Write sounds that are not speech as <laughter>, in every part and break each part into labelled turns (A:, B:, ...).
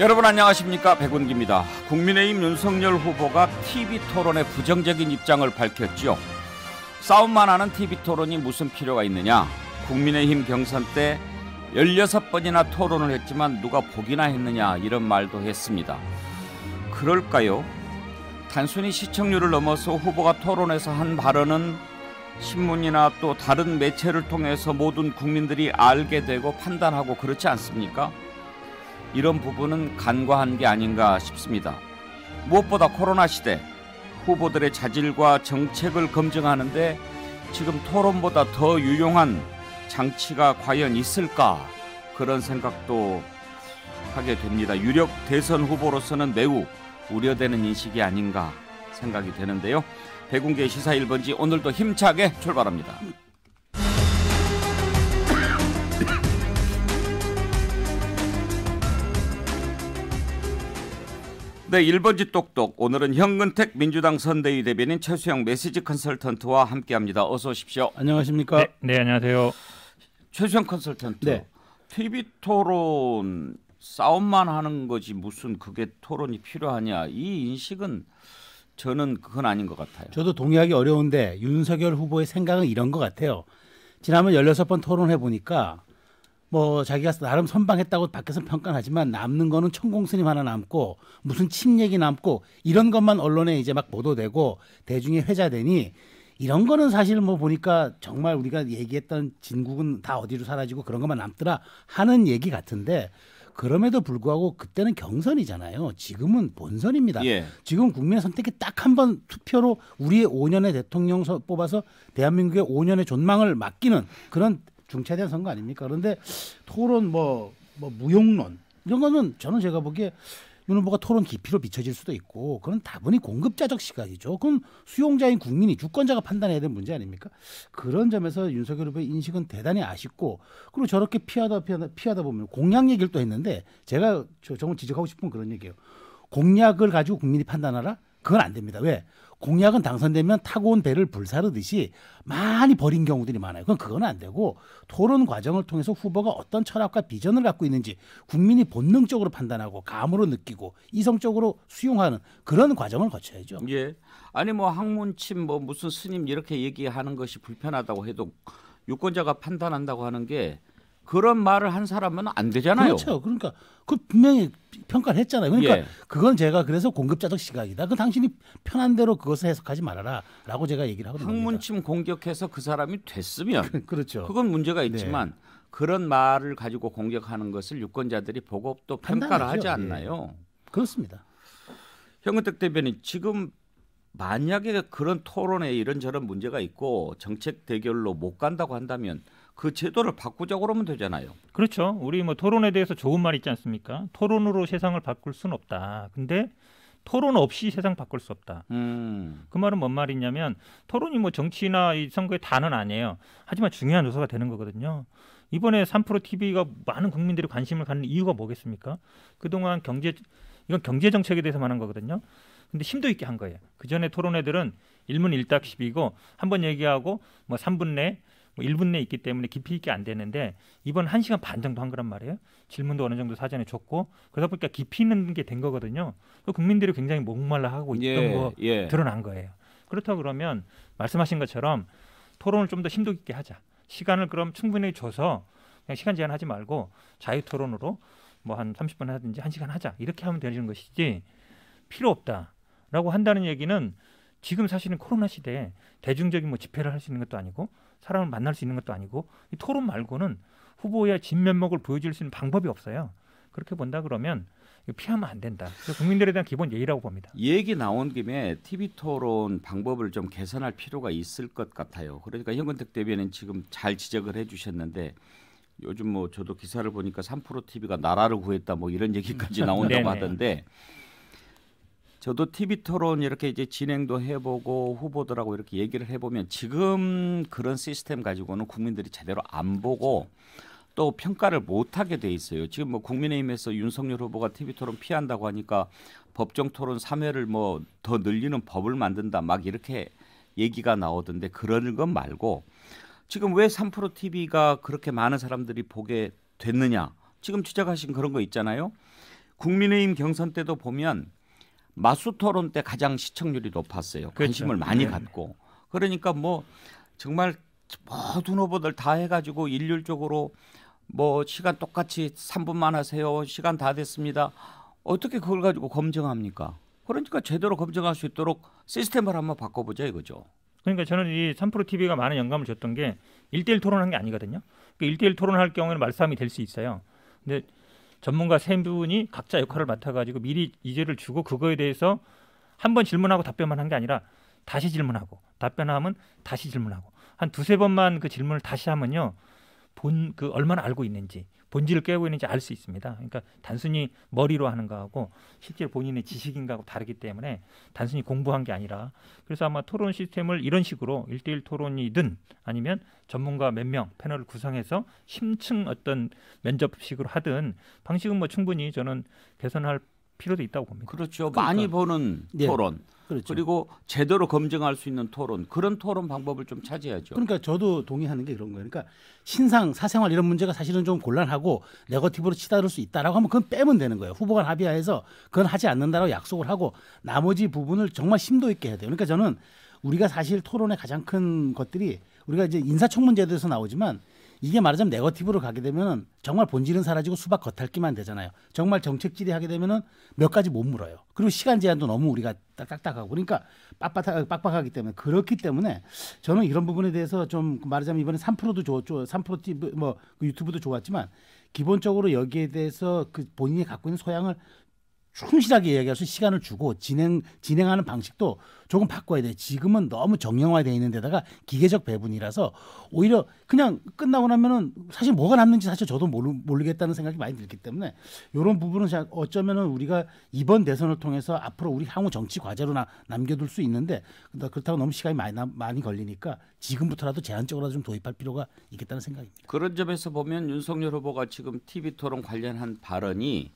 A: 여러분 안녕하십니까 백운기입니다. 국민의힘 윤석열 후보가 TV 토론에 부정적인 입장을 밝혔지요. 싸움만 하는 TV 토론이 무슨 필요가 있느냐? 국민의힘 경선 때 16번이나 토론을 했지만 누가 보기나 했느냐 이런 말도 했습니다. 그럴까요? 단순히 시청률을 넘어서 후보가 토론에서 한 발언은 신문이나 또 다른 매체를 통해서 모든 국민들이 알게 되고 판단하고 그렇지 않습니까? 이런 부분은 간과한 게 아닌가 싶습니다. 무엇보다 코로나 시대 후보들의 자질과 정책을 검증하는데 지금 토론보다 더 유용한 장치가 과연 있을까 그런 생각도 하게 됩니다. 유력 대선 후보로서는 매우 우려되는 인식이 아닌가 생각이 되는데요. 백운계 시사 1번지 오늘도 힘차게 출발합니다. 네, 1번지 똑똑. 오늘은 현근택 민주당 선대위 대변인 최수영 메시지 컨설턴트와 함께합니다. 어서 오십시오.
B: 안녕하십니까? 네, 네 안녕하세요. 최수영
A: 컨설턴트. 네. TV 토론 싸움만 하는 거지 무슨 그게 토론이 필요하냐 이 인식은 저는 그건 아닌 것 같아요. 저도
C: 동의하기 어려운데 윤석열 후보의 생각은 이런 것 같아요. 지난번 16번 토론해 보니까 뭐 자기가 나름 선방했다고 밖에서 평가하지만 남는 거는 천공스님 하나 남고 무슨 침 얘기 남고 이런 것만 언론에 이제 막 보도되고 대중이 회자되니 이런 거는 사실 뭐 보니까 정말 우리가 얘기했던 진국은 다 어디로 사라지고 그런 것만 남더라 하는 얘기 같은데 그럼에도 불구하고 그때는 경선이잖아요. 지금은 본선입니다. 예. 지금 국민의 선택이 딱 한 번 투표로 우리의 5년의 대통령 뽑아서 대한민국의 5년의 존망을 맡기는 그런 중차대한 선거 아닙니까? 그런데 토론 뭐, 뭐 무용론 이런 거는 저는 제가 보기에 윤 후보가 토론 깊이로 비춰질 수도 있고 그건 다분히 공급자적 시각이죠. 그럼 수용자인 국민이 주권자가 판단해야 되는 문제 아닙니까? 그런 점에서 윤석열 후보의 인식은 대단히 아쉽고 그리고 저렇게 피하다 피하다 피하다 보면 공약 얘기를 또 했는데 제가 저, 정말 지적하고 싶은 그런 얘기예요. 공약을 가지고 국민이 판단하라? 그건 안 됩니다. 왜? 공약은 당선되면 타고 온 배를 불사르듯이 많이 버린 경우들이 많아요. 그럼 그건 안 되고 토론 과정을 통해서 후보가 어떤 철학과 비전을 갖고 있는지 국민이 본능적으로 판단하고 감으로 느끼고 이성적으로 수용하는 그런 과정을 거쳐야죠.
A: 예. 아니 뭐 학문침 뭐 무슨 스님 이렇게 얘기하는 것이 불편하다고 해도 유권자가 판단한다고 하는 게 그런 말을 한 사람은 안 되잖아요. 그렇죠. 그러니까 그 분명히 평가를 했잖아요.
C: 그러니까 예. 그건 제가 그래서 공급자적 시각이다. 그 당신이 편한 대로 그것을 해석하지 말아라라고
A: 제가 얘기를 하거든요. 학문침 공격해서 그 사람이 됐으면 <laughs> 그렇죠. 그건 문제가 네. 있지만 네. 그런 말을 가지고 공격하는 것을 유권자들이 보고 또 평가를 판단하죠. 하지 않나요? 예. 그렇습니다. 현근택 대변인 지금 만약에 그런 토론에 이런저런 문제가 있고 정책 대결로 못 간다고 한다면 그 제도를 바꾸자고 그러면 되잖아요.
B: 그렇죠. 우리 뭐 토론에 대해서 좋은 말 있지 않습니까? 토론으로 세상을 바꿀 수는 없다. 근데 토론 없이 세상 바꿀 수 없다. 음. 그 말은 뭔 말이냐면 토론이 뭐 정치나 이 선거의 단은 아니에요. 하지만 중요한 요소가 되는 거거든요. 이번에 3프로 TV가 많은 국민들이 관심을 갖는 이유가 뭐겠습니까? 그동안 경제 이건 경제 정책에 대해서 말한 거거든요. 근데 힘도 있게 한 거예요. 그 전에 토론회들은 1문1답식이고한번 얘기하고 뭐 3분 내, 뭐 1분 내 있기 때문에 깊이 있게 안 되는데 이번 1시간 반 정도 한 거란 말이에요. 질문도 어느 정도 사전에 줬고 그러다 보니까 깊이 있는 게 된 거거든요. 그 국민들이 굉장히 목말라 하고 있던 예, 거 예. 드러난 거예요. 그렇다 그러면 말씀하신 것처럼 토론을 좀 더 심도 있게 하자. 시간을 그럼 충분히 줘서 그냥 시간 제한하지 말고 자유 토론으로 뭐 한 30분 하든지 1시간 하자. 이렇게 하면 되는 것이지 필요 없다. 라고 한다는 얘기는 지금 사실은 코로나 시대에 대중적인 뭐 집회를 할 수 있는 것도 아니고 사람을 만날 수 있는 것도 아니고 이 토론 말고는 후보의 진면목을 보여줄 수 있는 방법이 없어요. 그렇게 본다 그러면 이거 피하면 안 된다. 그래서 국민들에 대한 기본 예의라고 봅니다.
A: 얘기 나온 김에 TV 토론 방법을 좀 개선할 필요가 있을 것 같아요. 그러니까 현근택 대변인 지금 잘 지적을 해주셨는데 요즘 뭐 저도 기사를 보니까 3프로 TV가 나라를 구했다 뭐 이런 얘기까지 나온다고 <laughs> 하던데 저도 TV 토론 이렇게 이제 진행도 해보고 후보들하고 이렇게 얘기를 해보면 지금 그런 시스템 가지고는 국민들이 제대로 안 보고 또 평가를 못하게 돼 있어요. 지금 뭐 국민의힘에서 윤석열 후보가 TV 토론 피한다고 하니까 법정 토론 3회를 뭐 더 늘리는 법을 만든다 막 이렇게 얘기가 나오던데 그런 것 말고 지금 왜 3프로 TV가 그렇게 많은 사람들이 보게 됐느냐? 지금 지적하신 그런 거 있잖아요. 국민의힘 경선 때도 보면 마수 토론 때 가장 시청률이 높았어요. 그렇죠. 관심을 그렇죠. 많이 네. 갖고. 그러니까 뭐 정말 모든 후보들 다 해가지고 일률적으로 뭐 시간 똑같이 3분만 하세요. 시간 다 됐습니다. 어떻게 그걸 가지고 검증합니까? 그러니까 제대로 검증할 수 있도록 시스템을 한번 바꿔보자 이거죠.
B: 그러니까 저는 이 3프로 TV가 많은 영감을 줬던 게일대일 토론한 게 아니거든요. 그러니까 1대1 토론할 경우에는 말싸움이 될 수 있어요. 근데 전문가 세 분이 각자 역할을 맡아가지고 미리 이제를 주고 그거에 대해서 한 번 질문하고 답변만 한 게 아니라 다시 질문하고 답변하면 다시 질문하고 한 두세 번만 그 질문을 다시 하면요 본 그 얼마나 알고 있는지 본질을 깨고 있는지 알 수 있습니다. 그러니까 단순히 머리로 하는 거하고 실제 본인의 지식인가하고 다르기 때문에 단순히 공부한 게 아니라 그래서 아마 토론 시스템을 이런 식으로 일대일 토론이든 아니면 전문가 몇 명 패널을 구성해서 심층 어떤 면접식으로 하든 방식은 뭐 충분히 저는 개선할 필요도
A: 있다고 봅니다. 그렇죠. 그러니까. 많이 보는 예. 토론. 그렇죠. 그리고 제대로 검증할 수 있는 토론 그런 토론 방법을 좀 찾아야죠. 그러니까
C: 저도 동의하는 게 그런 거예요. 그러니까 신상 사생활 이런 문제가 사실은 좀 곤란하고 네거티브로 치달을 수 있다라고 하면 그건 빼면 되는 거예요. 후보간 합의하에서 그건 하지 않는다라고 약속을 하고 나머지 부분을 정말 심도 있게 해야 돼요. 그러니까 저는 우리가 사실 토론의 가장 큰 것들이 우리가 이제 인사청문제에 대해서 나오지만 이게 말하자면 네거티브로 가게 되면 정말 본질은 사라지고 수박 겉핥기만 되잖아요. 정말 정책 질의하게 되면몇 가지 못 물어요. 그리고 시간 제한도 너무 우리가 딱딱하고 그러니까 빡빡하, 빡빡하기 때문에 그렇기 때문에 저는 이런 부분에 대해서 좀 말하자면 이번에 3%도 좋았죠. 3% TV 뭐 그 유튜브도 좋았지만 기본적으로 여기에 대해서 그 본인이 갖고 있는 소양을 충실하게 이야기할 수 시간을 주고 진행 진행하는 방식도 조금 바꿔야 돼. 지금은 너무 정형화돼 있는 데다가 기계적 배분이라서 오히려 그냥 끝나고 나면은 사실 뭐가 남는지 사실 저도 모르, 모르겠다는 생각이 많이 들기 때문에 이런 부분은 어쩌면은 우리가 이번 대선을 통해서 앞으로 우리 향후 정치 과제로 나, 남겨둘 수 있는데 그렇다고 너무 시간이 많이 나, 많이 걸리니까 지금부터라도 제한적으로라도 좀 도입할 필요가 있겠다는 생각입니다.
A: 그런 점에서 보면 윤석열 후보가 지금 TV 토론 관련한 발언이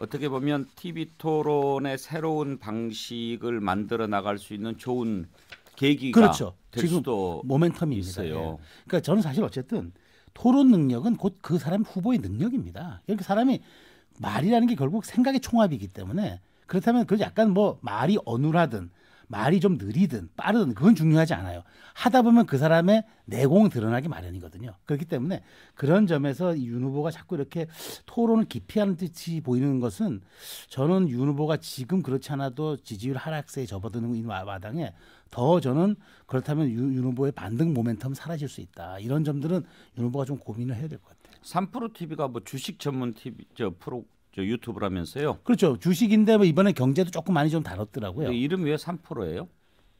A: 어떻게 보면 TV 토론의 새로운 방식을 만들어 나갈 수 있는 좋은 계기가 그렇죠. 될 지금 수도 모멘텀이 있어요. 예.
C: 그러니까 저는 사실 어쨌든 토론 능력은 곧 그 사람 후보의 능력입니다. 그러니 그 사람이 말이라는 게 결국 생각의 총합이기 때문에 그렇다면 그 약간 뭐 말이 어눌하든 말이 좀 느리든 빠르든 그건 중요하지 않아요. 하다 보면 그 사람의 내공 드러나기 마련이거든요. 그렇기 때문에 그런 점에서 윤 후보가 자꾸 이렇게 토론을 기피하는 듯이 보이는 것은 저는 윤 후보가 지금 그렇지 않아도 지지율 하락세에 접어드는 이 마당에 더 저는 그렇다면 윤, 윤 후보의 반등 모멘텀 사라질 수 있다. 이런 점들은 윤 후보가 좀 고민을
A: 해야 될 것 같아요. 삼프로 TV가 뭐 주식 전문 TV 저 프로 저유튜브라면서요 그렇죠. 주식인데 뭐 이번에 경제도 조금 많이 좀 다뤘더라고요. 이름 왜 3%예요?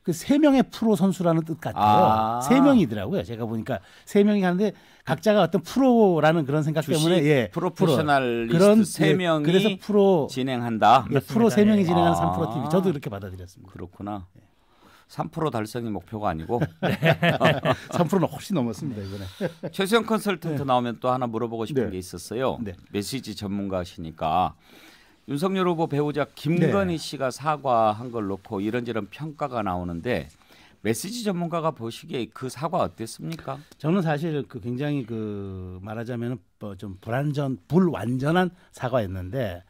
C: 그 세 명의 프로 선수라는 뜻 같아요. 아. 세 아. 명이더라고요. 제가 보니까 세 명이 하는데 각자가 어떤 프로라는 그런 생각 때문에 예, 프로페셔널 그런 예, 세 명이 그래서
A: 프로 진행한다. 예, 프로 세 명이 진행하는 아. 3% TV 저도 이렇게 받아들였습니다. 그렇구나. 예. 3% 달성이 목표가 아니고 <laughs> 네. 3%는 <laughs> 훨씬 넘었습니다 이번에. <laughs> 최수영 컨설턴트 네. 나오면 또 하나 물어보고 싶은 네. 게 있었어요. 네. 메시지 전문가시니까 윤석열 후보 배우자 김건희 네. 씨가 사과한 걸 놓고 이런저런 평가가 나오는데 메시지 전문가가 보시기에 그 사과 어땠습니까?
C: 저는 사실 그 굉장히 그 말하자면 뭐좀 불완전 불완전한 사과였는데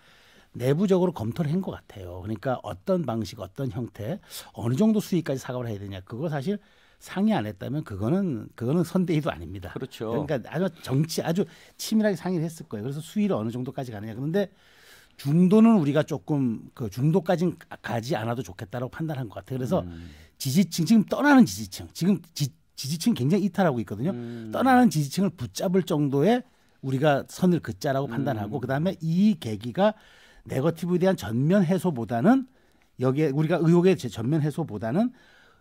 C: 내부적으로 검토를 한 것 같아요. 그러니까 어떤 방식, 어떤 형태, 어느 정도 수위까지 사과를 해야 되냐. 그거 사실 상의 안 했다면 그거는 그거는 선대위도 아닙니다. 그렇죠. 그러니까 아주 정치 아주 치밀하게 상의를 했을 거예요. 그래서 수위를 어느 정도까지 가느냐. 그런데 중도는 우리가 조금 그 중도까지는 가지 않아도 좋겠다라고 판단한 것 같아요. 그래서 음. 지지층 지금 떠나는 지지층 지금 지, 지지층 굉장히 이탈하고 있거든요. 음. 떠나는 지지층을 붙잡을 정도의 우리가 선을 긋자라고 음. 판단하고 음. 그다음에 이 계기가 네거티브에 대한 전면 해소보다는 여기에 우리가 의혹의 전면 해소보다는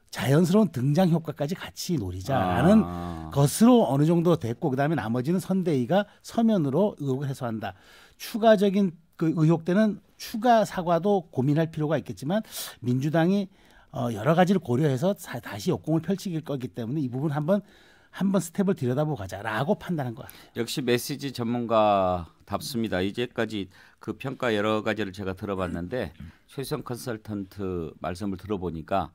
C: 자연스러운 등장 효과까지 같이 노리자라는 아. 것으로 어느 정도 됐고 그다음에 나머지는 선대위가 서면으로 의혹을 해소한다. 추가적인 그의혹때는 추가 사과도 고민할 필요가 있겠지만 민주당이 어 여러 가지를 고려해서 다시 역공을 펼치길 거기 때문에 이 부분 한번 한번 스텝을 들여다보고 가자라고 판단한 것 같아요.
A: 역시 메시지 전문가답습니다. 이제까지 그 평가 여러 가지를 제가 들어봤는데 최성 컨설턴트 말씀을 들어보니까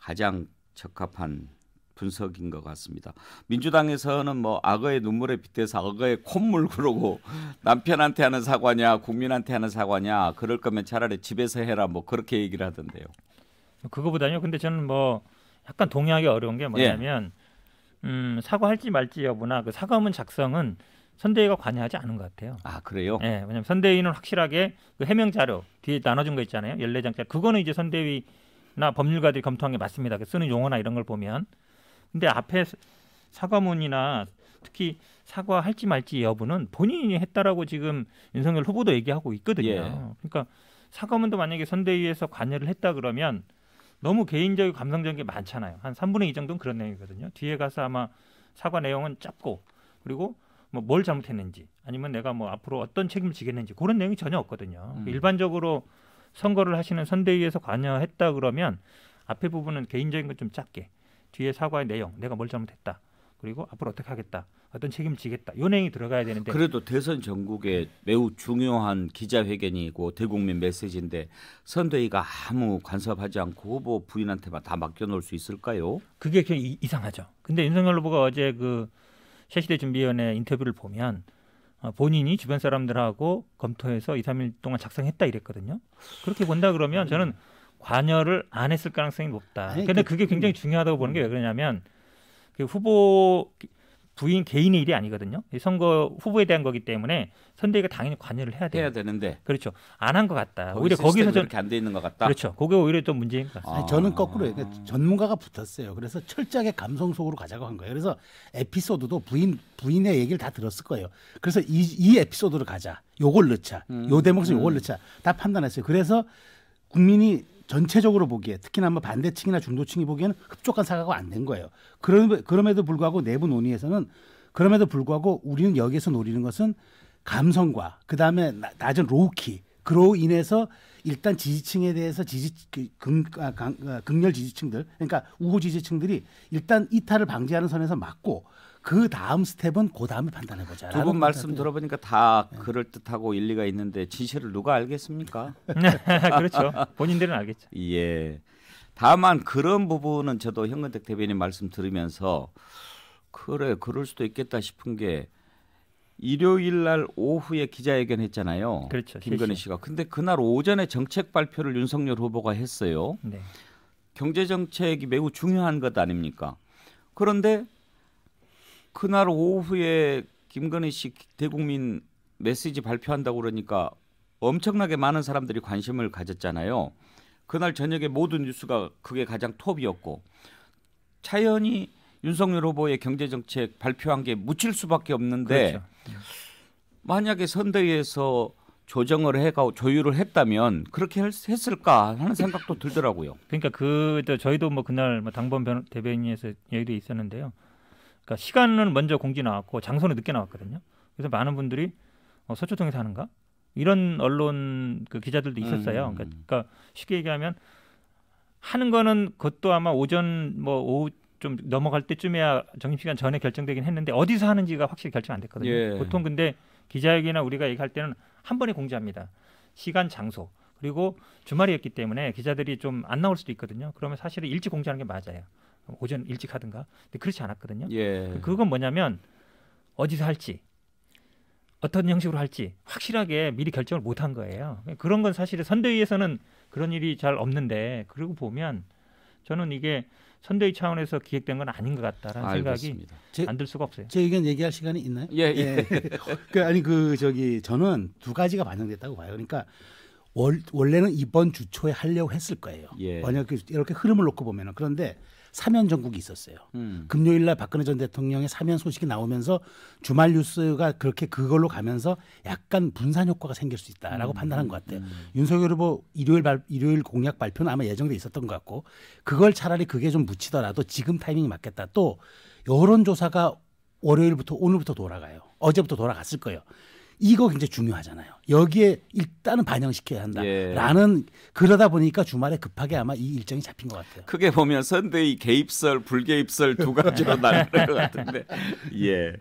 A: 가장 적합한 분석인 것 같습니다. 민주당에서는 뭐 악어의 눈물에 빗대서 악어의 콧물 그러고 <laughs> 남편한테 하는 사과냐 국민한테 하는 사과냐 그럴 거면 차라리 집에서 해라 뭐 그렇게 얘기를 하던데요.
B: 그거보다요. 근데 저는 뭐 약간 동의하기 어려운 게 뭐냐면 예. 음, 사과할지 말지 여부나 그 사과문 작성은 선대위가 관여하지 않은 것 같아요. 아 그래요? 네, 예, 왜냐하면 선대위는 확실하게 그 해명 자료 뒤에 나눠준 거 있잖아요. 열네 장짜 그거는 이제 선대위나 법률가들이 검토한 게 맞습니다. 그 쓰는 용어나 이런 걸 보면. 근데 앞에 사과문이나 특히 사과할지 말지 여부는 본인이 했다라고 지금 윤석열 후보도 얘기하고 있거든요. 예. 그러니까 사과문도 만약에 선대위에서 관여를 했다 그러면 너무 개인적인 감성적인 게 많잖아요. 한 3분의 2 정도는 그런 내용이거든요. 뒤에 가서 아마 사과 내용은 짧고 그리고 뭐 뭘 잘못했는지 아니면 내가 뭐 앞으로 어떤 책임을 지겠는지 그런 내용이 전혀 없거든요. 음. 일반적으로 선거를 하시는 선대위에서 관여했다 그러면 앞에 부분은 개인적인 걸좀짧게 뒤에 사과의 내용 내가 뭘 잘못했다 그리고 앞으로 어떻게 하겠다. 어떤 책임지겠다. 요 내용이 들어가야 되는데 그래도
A: 대선 전국에 매우 중요한 기자회견이고 대국민 메시지인데 선대위가 아무 간섭하지 않고 후보 부인한테만 다 맡겨놓을 수 있을까요?
B: 그게 그냥 이, 이상하죠.
A: 근데 윤석열 후보가 어제 그 새시대 준비위원회 인터뷰를
B: 보면 어, 본인이 주변 사람들하고 검토해서 2, 3일 동안 작성했다 이랬거든요. 그렇게 본다 그러면 저는 관여를 안 했을 가능성이 높다. 아니, 근데 그, 게 굉장히 음. 중요하다고 보는 게 왜 그러냐면 그 후보 부인 개인의 일이 아니거든요. 선거 후보에 대한 거기 때문에 선대위가 당연히 관여를 해야 해야 되는데 그렇죠. 안 한 것 같다.
C: 오히려 거기서 좀
A: 안돼 있는 것 같다. 그렇죠. 그게 오히려 좀 문제인 것 같습니다. 아.
C: 저는 거꾸로 아. 얘 전문가가 붙었어요. 그래서 철저하게 감성 속으로 가자고 한 거예요. 그래서 에피소드도 부인 부인의 얘기를 다 들었을 거예요. 그래서 이, 이 에피소드로 가자. 요걸 넣자. 음. 요 대목에서 요걸 음. 넣자. 다 판단했어요. 그래서 국민이 전체적으로 보기에 특히나 한번 반대층이나 중도층이 보기에는 흡족한 사과가 안 된 거예요. 그럼 그럼에도 불구하고 내부 논의에서는 그럼에도 불구하고 우리는 여기에서 노리는 것은 감성과 그 다음에 낮은 로우키 그로 인해서 일단 지지층에 대해서 지지 극, 그, 아, 어, 극렬 지지층들 그러니까 우호 지지층들이 일단 이탈을 방지하는 선에서 막고 그 다음 스텝은 그 다음에 판단해 보자.
A: 두분 말씀 들어보니까 다 네. 그럴 듯하고 일리가 있는데 진실을 누가 알겠습니까? 네, <laughs> 그렇죠. 본인들은 알겠죠. 예. 다만 그런 부분은 저도 현근택 대변인 말씀 들으면서 그래 그럴 수도 있겠다 싶은 게 일요일 날 오후에 기자회견 했잖아요. 그렇죠. 김건희 씨가. 근데 그날 오전에 정책 발표를 윤석열 후보가 했어요. 네. 경제 정책이 매우 중요한 것 아닙니까? 그런데 그날 오후에 김건희 씨 대국민 메시지 발표한다고 그러니까 엄청나게 많은 사람들이 관심을 가졌잖아요. 그날 저녁에 모든 뉴스가 그게 가장 톱이었고 차연이 윤석열 후보의 경제 정책 발표한 게 묻힐 수밖에 없는데 그렇죠. 만약에 선대위에서 조정을 해가 조율을 했다면 그렇게 했을까 하는 생각도 들더라고요. 그러니까 그 저희도 뭐 그날 뭐 당번
B: 대변인에서 얘기도 있었는데요. 그러니까 시간은 먼저 공지 나왔고 장소는 늦게 나왔거든요. 그래서 많은 분들이 어, 서초동에 서하는가 이런 언론 그 기자들도 있었어요. 음. 그러니까, 그러니까 쉽게 얘기하면 하는 거는 그것도 아마 오전 뭐 오후 좀 넘어갈 때쯤에야 점심시간 전에 결정되긴 했는데 어디서 하는지가 확실히 결정 안 됐거든요. 예. 보통 근데 기자회견이나 우리가 얘기할 때는 한 번에 공지합니다. 시간, 장소 그리고 주말이었기 때문에 기자들이 좀 안 나올 수도 있거든요. 그러면 사실은 일찍 공지하는 게 맞아요. 오전 일찍 하든가. 근데 그렇지 않았거든요. 예. 그건 뭐냐면 어디서 할지 어떤 형식으로 할지 확실하게 미리 결정을 못한 거예요. 그런 건 사실 선대위에서는 그런 일이 잘 없는데 그러고 보면 저는 이게 선대위 차원에서 기획된 건 아닌 것 같다라는 알겠습니다. 생각이 안 들 수가 없어요. 제 의견 얘기할 시간이 있나요? 예. 예. 예. <laughs>
C: 그 아니 그 저기 저는 두 가지가 반영됐다고 봐요. 그러니까 월, 원래는 이번 주 초에 하려고 했을 거예요. 예. 만약 이렇게 흐름을 놓고 보면은 그런데 사면 전국이 있었어요. 음. 금요일 날 박근혜 전 대통령의 사면 소식이 나오면서 주말 뉴스가 그렇게 그걸로 가면서 약간 분산 효과가 생길 수 있다라고 음. 판단한 것 같아요. 음. 윤석열 후보 일요일 발, 일요일 공약 발표는 아마 예정돼 있었던 것 같고 그걸 차라리 그게 좀 묻히더라도 지금 타이밍이 맞겠다. 또 여론조사가 월요일부터 오늘부터 돌아가요. 어제부터 돌아갔을 거예요. 이거 굉장히 중요하잖아요. 여기에 일단은 반영시켜야 한다라는 예. 그러다 보니까 주말에 급하게 아마 이 일정이 잡힌 것 같아요.
A: 크게 보면 선대의 개입설, 불개입설 두 가지로 <laughs> 나뉘는 것 같은데, 예.